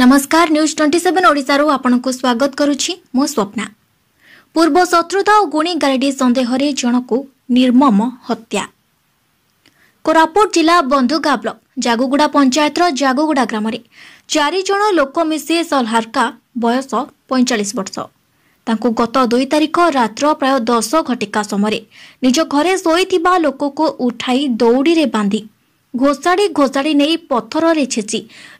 ନମସ୍କାର news twenty seven ଓଡ଼ିଶାରୁ ଆପଣଙ୍କୁ ସ୍ୱାଗତ କରୁଛି ମୁଁ ସ୍ୱପ୍ନା ପୂର୍ବ ଶତ୍ରୁତା ଓ ଗୁଣିଗାରେଡ଼ି ସନ୍ଦେହରେ ଜଣକୁ ନିର୍ମମ ହତ୍ୟା କୋରାପୁଟ ଜିଲ୍ଲା ବନ୍ଧୁଗାଁ ବ୍ଲକ ଜାଗୁଗୁଡ଼ା ପଞ୍ଚାୟତର ଜାଗୁଗୁଡ଼ା ଗ୍ରାମରେ ଚାରିଜଣ ଲୋକ ମିଶି ସଲହାର୍କା ବୟସ ପଇଁଚାଳିଶ ବର୍ଷ ତାଙ୍କୁ ଗତ ଦୁଇ ତାରିଖ ରାତ୍ର ପ୍ରାୟ ଦଶ ଘଟିକା ସମୟରେ ନିଜ ଘରେ ଶୋଇଥିବା ଲୋକକୁ ଉଠାଇ ଦୌଡ଼ିରେ ବାନ୍ଧି ଘୋଷାଡ଼ି ଘୋଷାଡ଼ି ନେଇ ପଥରରେ ଛେଚି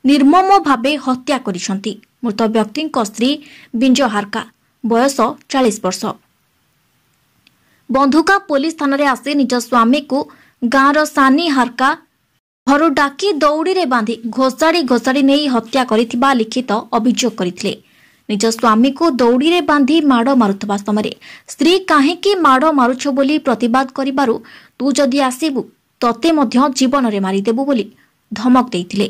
ନିର୍ମମ ଭାବେ ହତ୍ୟା କରିଛନ୍ତି ମୃତ ବ୍ୟକ୍ତିଙ୍କ ସ୍ତ୍ରୀ ବିଞ୍ଜ ହାର୍କା ବୟସ ଚାଳିଶ ବର୍ଷ ବନ୍ଧୁକା ପୋଲିସ ଥାନାରେ ଆସି ନିଜ ସ୍ୱାମୀକୁ ଗାଁର ସାନି ହାର୍କା ଘରୁ ଡାକି ଦୌଡ଼ିରେ ବାନ୍ଧି ଘୋଷାଡ଼ି ଘୋଷାଡ଼ି ନେଇ ହତ୍ୟା କରିଥିବା ଲିଖିତ ଅଭିଯୋଗ କରିଥିଲେ ନିଜ ସ୍ୱାମୀକୁ ଦୌଡ଼ିରେ ବାନ୍ଧି ମାଡ଼ ମାରୁଥିବା ସମୟରେ ସ୍ତ୍ରୀ କାହିଁକି ମାଡ଼ ମାରୁଛ ବୋଲି ପ୍ରତିବାଦ କରିବାରୁ ତୁ ଯଦି ଆସିବୁ ତତେ ମଧ୍ୟ ଜୀବନରେ ମାରିଦେବୁ ବୋଲି ଧମକ ଦେଇଥିଲେ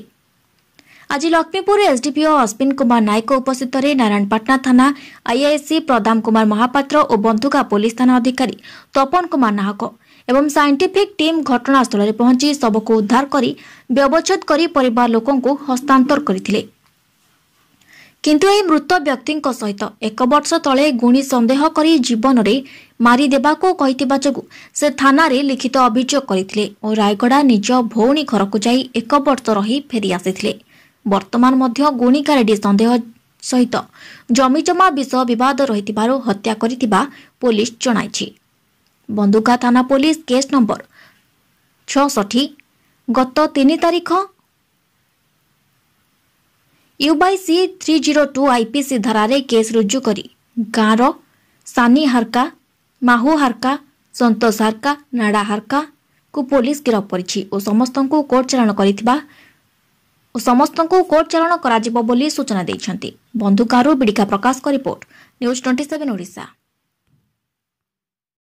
ଆଜି ଲକ୍ଷ୍ମୀପୁର ଏସ୍ଡିପିଓ ଅଶ୍ୱିନ କୁମାର ନାୟକ ଉପସ୍ଥିତରେ ନାରାୟଣପାଟଣା ଥାନା ଆଇଆଇସି ପ୍ରଦାମ କୁମାର ମହାପାତ୍ର ଓ ବନ୍ଧୁକା ପୁଲିସ ଥାନା ଅଧିକାରୀ ତପନ କୁମାର ନାହକ ଏବଂ ସାଇଣ୍ଟିଫିକ୍ ଟିମ୍ ଘଟଣାସ୍ଥଳରେ ପହଞ୍ଚି ଶବକୁ ଉଦ୍ଧାର କରି ବ୍ୟବଚ୍ଛେଦ କରି ପରିବାର ଲୋକଙ୍କୁ ହସ୍ତାନ୍ତର କରିଥିଲେ କିନ୍ତୁ ଏହି ମୃତ ବ୍ୟକ୍ତିଙ୍କ ସହିତ ଏକ ବର୍ଷ ତଳେ ଗୁଣି ସନ୍ଦେହ କରି ଜୀବନରେ ମାରିଦେବାକୁ କହିଥିବା ଯୋଗୁଁ ସେ ଥାନାରେ ଲିଖିତ ଅଭିଯୋଗ କରିଥିଲେ ଓ ରାୟଗଡ଼ା ନିଜ ଭଉଣୀ ଘରକୁ ଯାଇ ଏକ ବର୍ଷ ରହି ଫେରି ଆସିଥିଲେ ବର୍ତ୍ତମାନ ମଧ୍ୟ ଗୁଣିକାରେଡ଼ି ସନ୍ଦେହ ସହିତ ଜମିଜମା ବିଷୟ ବିବାଦ ରହିଥିବାରୁ ହତ୍ୟା କରିଥିବା ପୋଲିସ ଜଣାଇଛି ବନ୍ଧୁକା ଥାନା ପୋଲିସ କେସ୍ ନମ୍ବର ଛଅଷଠି ଗତ ତିନି ତାରିଖ ୟୁବାଇସି ଥ୍ରୀ ଜିରୋ ଟୁ ଆଇପିସି ଧାରାରେ କେସ୍ ରୁଜୁ କରି ଗାଁର ସାନି ହାର୍କା ମାହୁ ହାର୍କା ସନ୍ତୋଷ ହାର୍କା ନାଡ଼ା ହାର୍କାକୁ ପୋଲିସ ଗିରଫ କରିଛି ଓ ସମସ୍ତଙ୍କୁ କୋର୍ଟ ଚାଲାଣ କରିଥିବା ଓ ସମସ୍ତଙ୍କୁ କୋର୍ଟ ଚାଲାଣ କରାଯିବ ବୋଲି ସୂଚନା ଦେଇଛନ୍ତି ବନ୍ଧୁକାରୁ ବିଡ଼ିକା ପ୍ରକାଶଙ୍କ report news twenty seven Odisha